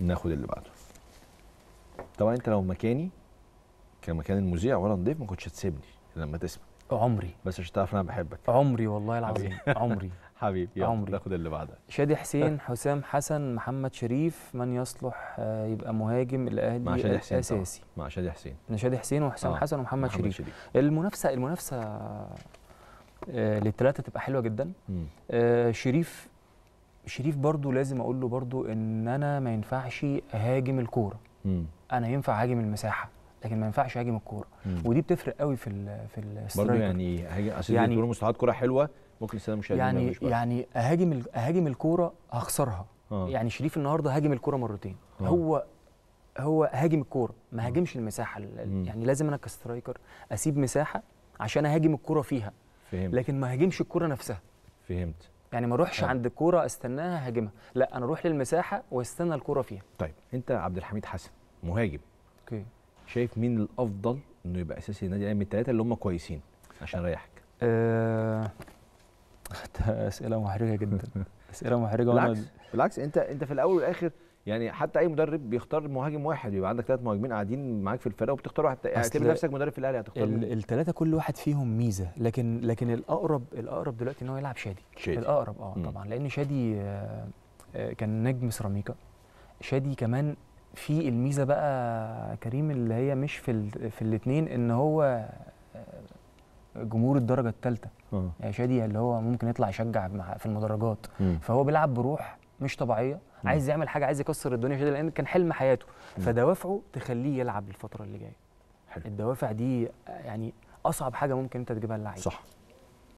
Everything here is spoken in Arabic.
ناخد اللي بعده طبعا انت لو مكاني كان مكان المذيع ولا نضيف ما كنتش هتسيبني لما تسمع عمري بس عشان تعرف انا بحبك عمري والله العظيم عمري حبيبي يلا عمري ناخد اللي بعدها شادي حسين حسام حسن محمد شريف من يصلح آه، يبقى مهاجم الاهلي مع شادي حسين اساسي مع شادي حسين انا شادي حسين وحسام آه. حسن ومحمد محمد شريف. شريف المنافسه المنافسه آه للثلاثه تبقى حلوه جدا آه شريف شريف برضو لازم اقول له برضو ان انا ما ينفعش اهاجم الكوره انا ينفع اهاجم المساحه لكن ما ينفعش اهاجم الكوره ودي بتفرق قوي في الـ في السترايكر برضه يعني عشان يعني يكون مستعد كوره حلوه ممكن السنه مش يعني يعني اهاجم اهاجم الكوره هخسرها آه. يعني شريف النهارده هاجم الكوره مرتين آه. هو هو هاجم الكوره ما آه. هاجمش المساحه يعني لازم انا كسترايكر اسيب مساحه عشان اهاجم الكوره فيها فهمت. لكن ما هاجمش الكوره نفسها فهمت يعني ما اروحش عند الكوره استناها هاجمها لا انا اروح للمساحه واستنى الكوره فيها طيب انت عبد الحميد حسن مهاجم اوكي شايف مين الافضل انه يبقى اساسي النادي الاهلي من الثلاثه اللي هم كويسين عشان اريحك آه... اسئله محرجه جدا اسئله محرجه بالعكس بالعكس انت انت في الاول والاخر يعني حتى اي مدرب بيختار مهاجم واحد بيبقى عندك ثلاث مهاجمين قاعدين معاك في الفرقه وبتختار واحد يعني اعتبر نفسك مدرب في الاهلي هتختار الثلاثه كل واحد فيهم ميزه لكن لكن الاقرب الاقرب دلوقتي ان هو يلعب شادي, شادي. الاقرب اه طبعا لان شادي آه، آه، كان نجم سيراميكا شادي كمان في الميزه بقى كريم اللي هي مش في في الاثنين ان هو آه، جمهور الدرجه الثالثه يعني شادي اللي هو ممكن يطلع يشجع في المدرجات فهو بيلعب بروح مش طبيعيه عايز يعمل حاجه عايز يكسر الدنيا كده لان كان حلم حياته فدوافعه تخليه يلعب الفتره اللي جايه الدوافع دي يعني اصعب حاجه ممكن انت تجيبها للعيب صح